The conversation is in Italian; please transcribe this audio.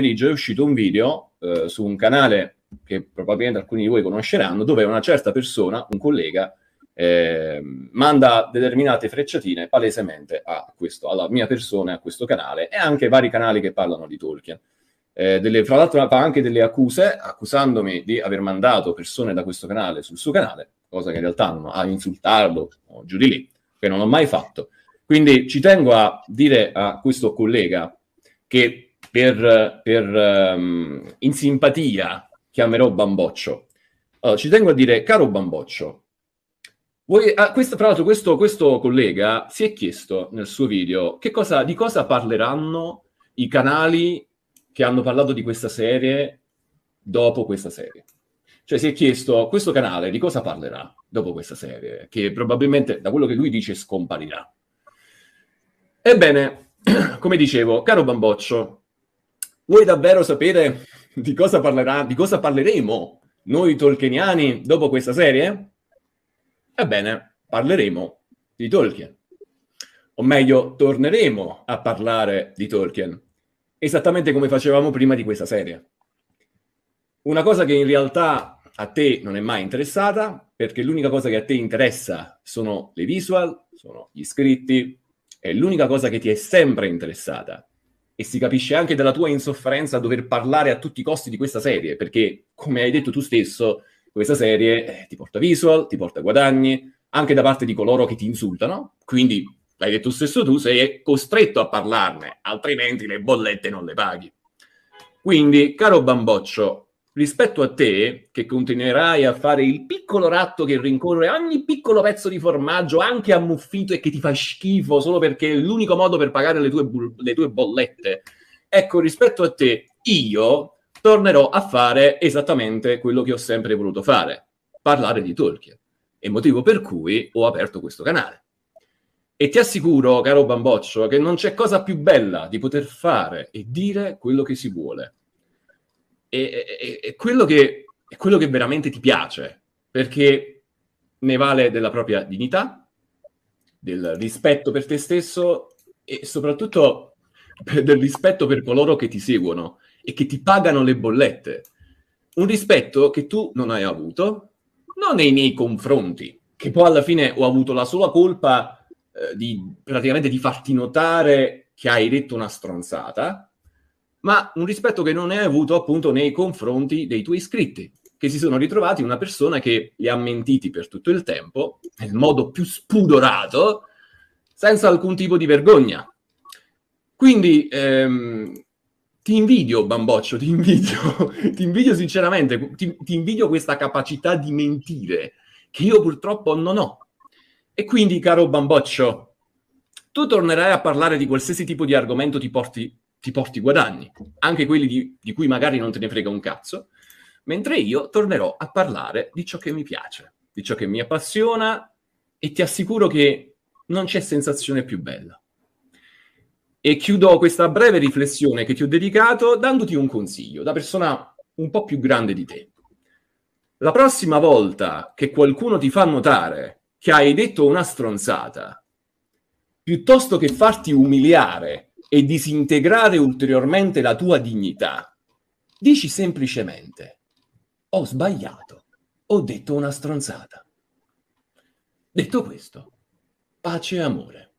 pomeriggio è uscito un video eh, su un canale che probabilmente alcuni di voi conosceranno, dove una certa persona, un collega, eh, manda determinate frecciatine palesemente a questo, alla mia persona a questo canale e anche vari canali che parlano di Tolkien. Eh, delle, fra l'altro fa anche delle accuse accusandomi di aver mandato persone da questo canale sul suo canale, cosa che in realtà non ha insultarlo o giù di lì, che non ho mai fatto. Quindi ci tengo a dire a questo collega che per, per um, in simpatia chiamerò Bamboccio. Allora, ci tengo a dire, caro Bamboccio, voi, ah, questo, tra l'altro questo, questo, collega si è chiesto nel suo video cosa, di cosa parleranno i canali che hanno parlato di questa serie dopo questa serie. Cioè si è chiesto questo canale di cosa parlerà dopo questa serie, che probabilmente da quello che lui dice scomparirà. Ebbene, come dicevo, caro Bamboccio, Vuoi davvero sapere di cosa, parlerà, di cosa parleremo noi tolkieniani dopo questa serie? Ebbene, parleremo di Tolkien. O meglio, torneremo a parlare di Tolkien, esattamente come facevamo prima di questa serie. Una cosa che in realtà a te non è mai interessata, perché l'unica cosa che a te interessa sono le visual, sono gli scritti, è l'unica cosa che ti è sempre interessata e si capisce anche dalla tua insofferenza a dover parlare a tutti i costi di questa serie, perché come hai detto tu stesso, questa serie eh, ti porta visual, ti porta guadagni, anche da parte di coloro che ti insultano, quindi l'hai detto stesso tu, sei costretto a parlarne, altrimenti le bollette non le paghi. Quindi, caro Bamboccio, rispetto a te, che continuerai a fare il piccolo ratto che rincorre ogni piccolo pezzo di formaggio, anche ammuffito e che ti fa schifo solo perché è l'unico modo per pagare le tue, bu- le tue bollette. Ecco, rispetto a te, io tornerò a fare esattamente quello che ho sempre voluto fare, parlare di Tolkien. E motivo per cui ho aperto questo canale. E ti assicuro, caro Bamboccio, che non c'è cosa più bella di poter fare e dire quello che si vuole è, è, è, quello che, è quello che veramente ti piace, perché ne vale della propria dignità, del rispetto per te stesso e soprattutto del rispetto per coloro che ti seguono e che ti pagano le bollette. Un rispetto che tu non hai avuto, non nei miei confronti, che poi alla fine ho avuto la sola colpa eh, di praticamente di farti notare che hai detto una stronzata, ma un rispetto che non hai avuto appunto nei confronti dei tuoi iscritti, che si sono ritrovati una persona che li ha mentiti per tutto il tempo, nel modo più spudorato, senza alcun tipo di vergogna. Quindi ehm, ti invidio, Bamboccio, ti invidio, ti invidio sinceramente, ti, ti invidio questa capacità di mentire che io purtroppo non ho. E quindi, caro Bamboccio, tu tornerai a parlare di qualsiasi tipo di argomento ti porti ti porti guadagni, anche quelli di, di cui magari non te ne frega un cazzo, mentre io tornerò a parlare di ciò che mi piace, di ciò che mi appassiona e ti assicuro che non c'è sensazione più bella. E chiudo questa breve riflessione che ti ho dedicato dandoti un consiglio da persona un po' più grande di te. La prossima volta che qualcuno ti fa notare che hai detto una stronzata, piuttosto che farti umiliare e disintegrare ulteriormente la tua dignità, dici semplicemente ho sbagliato, ho detto una stronzata. Detto questo, pace e amore.